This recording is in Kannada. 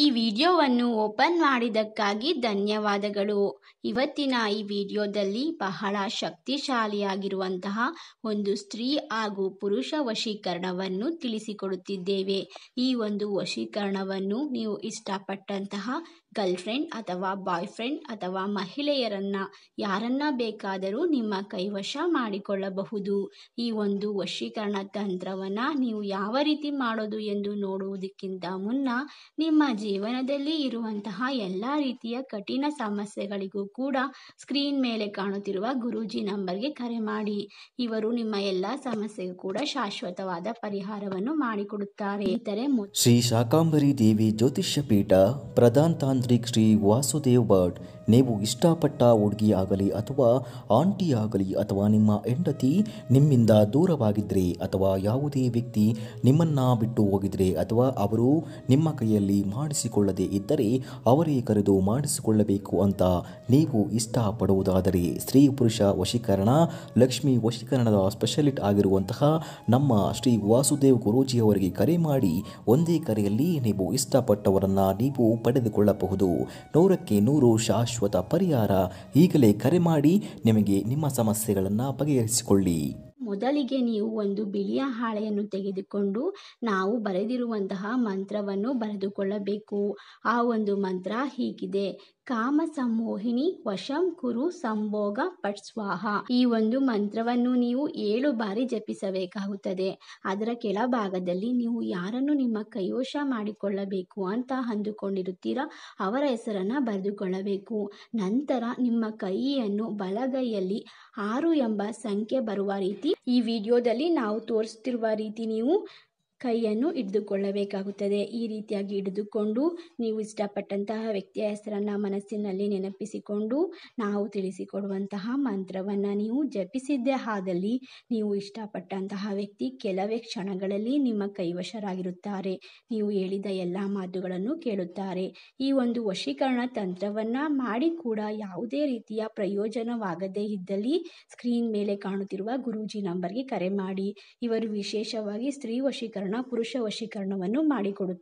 ಈ ವಿಡಿಯೋವನ್ನು ಓಪನ್ ಮಾಡಿದ್ದಕ್ಕಾಗಿ ಧನ್ಯವಾದಗಳು ಇವತ್ತಿನ ಈ ವಿಡಿಯೋದಲ್ಲಿ ಬಹಳ ಶಕ್ತಿಶಾಲಿಯಾಗಿರುವಂತಹ ಒಂದು ಸ್ತ್ರೀ ಹಾಗೂ ಪುರುಷ ವಶೀಕರಣವನ್ನು ತಿಳಿಸಿಕೊಡುತ್ತಿದ್ದೇವೆ ಈ ಒಂದು ವಶೀಕರಣವನ್ನು ನೀವು ಇಷ್ಟಪಟ್ಟಂತಹ ಗರ್ಲ್ ಫ್ರೆಂಡ್ ಅಥವಾ ಬಾಯ್ ಫ್ರೆಂಡ್ ಅಥವಾ ಮಹಿಳೆಯರನ್ನು ಯಾರನ್ನ ಬೇಕಾದರೂ ನಿಮ್ಮ ಕೈವಶ ಮಾಡಿಕೊಳ್ಳಬಹುದು ಈ ಒಂದು ವಶೀಕರಣ ತಂತ್ರವನ್ನು ನೀವು ಯಾವ ರೀತಿ ಮಾಡೋದು ಎಂದು ನೋಡುವುದಕ್ಕಿಂತ ಮುನ್ನ ನಿಮ್ಮ ಜೀವನದಲ್ಲಿ ಇರುವಂತಹ ಎಲ್ಲ ರೀತಿಯ ಕಠಿಣ ಸಮಸ್ಯೆಗಳಿಗೂ ಕೂಡ ಸ್ಕ್ರೀನ್ ಮೇಲೆ ಕಾಣುತ್ತಿರುವ ಗುರೂಜಿ ನಂಬರ್ಗೆ ಕರೆ ಮಾಡಿ ಇವರು ನಿಮ್ಮ ಎಲ್ಲ ಸಮಸ್ಯೆಗೂ ಕೂಡ ಶಾಶ್ವತವಾದ ಪರಿಹಾರವನ್ನು ಮಾಡಿಕೊಡುತ್ತಾರೆ ಇತರೆ ಶ್ರೀ ಶಾಕಾಂಬರಿ ದೇವಿ ಜ್ಯೋತಿಷ್ಯ ಪೀಠ ಪ್ರಧಾನ ತಾಂತ್ರಿಕ್ ಶ್ರೀ ವಾಸುದೇವ್ ಭಟ್ ನೀವು ಇಷ್ಟಪಟ್ಟ ಹುಡುಗಿಯಾಗಲಿ ಅಥವಾ ಆಂಟಿ ಆಗಲಿ ಅಥವಾ ನಿಮ್ಮ ಹೆಂಡತಿ ನಿಮ್ಮಿಂದ ದೂರವಾಗಿದ್ದರೆ ಅಥವಾ ಯಾವುದೇ ವ್ಯಕ್ತಿ ನಿಮ್ಮನ್ನ ಬಿಟ್ಟು ಹೋಗಿದರೆ ಅಥವಾ ಅವರು ನಿಮ್ಮ ಕೈಯಲ್ಲಿ ಮಾಡಿಸಿಕೊಳ್ಳದೇ ಇದ್ದರೆ ಅವರೇ ಕರೆದು ಮಾಡಿಸಿಕೊಳ್ಳಬೇಕು ಅಂತ ನೀವು ಇಷ್ಟಪಡುವುದಾದರೆ ಸ್ತ್ರೀ ಪುರುಷ ವಶೀಕರಣ ಲಕ್ಷ್ಮಿ ವಶೀಕರಣದ ಸ್ಪೆಷಲಿಸ್ಟ್ ಆಗಿರುವಂತಹ ನಮ್ಮ ಶ್ರೀ ವಾಸುದೇವ್ ಗುರೂಜಿಯವರಿಗೆ ಕರೆ ಮಾಡಿ ಒಂದೇ ಕರೆಯಲ್ಲಿ ನೀವು ಇಷ್ಟಪಟ್ಟವರನ್ನು ನೀವು ಪಡೆದುಕೊಳ್ಳಬಹುದು ಮಾಡಬಹುದು ನೂರಕ್ಕೆ ನೂರು ಶಾಶ್ವತ ಪರಿಹಾರ ಈಗಲೇ ಕರೆ ಮಾಡಿ ನಿಮಗೆ ನಿಮ್ಮ ಸಮಸ್ಯೆಗಳನ್ನು ಬಗೆಹರಿಸಿಕೊಳ್ಳಿ ಮೊದಲಿಗೆ ನೀವು ಒಂದು ಬಿಳಿಯ ಹಾಳೆಯನ್ನು ತೆಗೆದುಕೊಂಡು ನಾವು ಬರೆದಿರುವಂತಹ ಮಂತ್ರವನ್ನು ಬರೆದುಕೊಳ್ಳಬೇಕು ಆ ಒಂದು ಮಂತ್ರ ಹೀಗಿದೆ ಕಾಮಸಮೋಹಿನಿ ವಶಂ ಕುರು ಸಂಭೋಗ ಸ್ವಾಹ ಈ ಒಂದು ಮಂತ್ರವನ್ನು ನೀವು ಏಳು ಬಾರಿ ಜಪಿಸಬೇಕಾಗುತ್ತದೆ ಅದರ ಕೆಳಭಾಗದಲ್ಲಿ ನೀವು ಯಾರನ್ನು ನಿಮ್ಮ ಕೈವಶ ಮಾಡಿಕೊಳ್ಳಬೇಕು ಅಂತ ಅಂದುಕೊಂಡಿರುತ್ತೀರಾ ಅವರ ಹೆಸರನ್ನು ಬರೆದುಕೊಳ್ಳಬೇಕು ನಂತರ ನಿಮ್ಮ ಕೈಯನ್ನು ಬಲಗೈಯಲ್ಲಿ ಆರು ಎಂಬ ಸಂಖ್ಯೆ ಬರುವ ರೀತಿ ಈ ವಿಡಿಯೋದಲ್ಲಿ ನಾವು ತೋರಿಸ್ತಿರುವ ರೀತಿ ನೀವು ಕೈಯನ್ನು ಹಿಡಿದುಕೊಳ್ಳಬೇಕಾಗುತ್ತದೆ ಈ ರೀತಿಯಾಗಿ ಹಿಡಿದುಕೊಂಡು ನೀವು ಇಷ್ಟಪಟ್ಟಂತಹ ವ್ಯಕ್ತಿಯ ಹೆಸರನ್ನು ಮನಸ್ಸಿನಲ್ಲಿ ನೆನಪಿಸಿಕೊಂಡು ನಾವು ತಿಳಿಸಿಕೊಡುವಂತಹ ಮಂತ್ರವನ್ನು ನೀವು ಜಪಿಸಿದ್ದೇ ಆದಲ್ಲಿ ನೀವು ಇಷ್ಟಪಟ್ಟಂತಹ ವ್ಯಕ್ತಿ ಕೆಲವೇ ಕ್ಷಣಗಳಲ್ಲಿ ನಿಮ್ಮ ಕೈವಶರಾಗಿರುತ್ತಾರೆ ನೀವು ಹೇಳಿದ ಎಲ್ಲ ಮಾತುಗಳನ್ನು ಕೇಳುತ್ತಾರೆ ಈ ಒಂದು ವಶೀಕರಣ ತಂತ್ರವನ್ನು ಮಾಡಿ ಕೂಡ ಯಾವುದೇ ರೀತಿಯ ಪ್ರಯೋಜನವಾಗದೇ ಇದ್ದಲ್ಲಿ ಸ್ಕ್ರೀನ್ ಮೇಲೆ ಕಾಣುತ್ತಿರುವ ಗುರೂಜಿ ನಂಬರ್ಗೆ ಕರೆ ಮಾಡಿ ಇವರು ವಿಶೇಷವಾಗಿ ಸ್ತ್ರೀ ವಶೀಕರಣ ಪುರುಷ ವಶೀಕರಣವನ್ನು ಮಾಡಿಕೊಡುತ್ತಾರೆ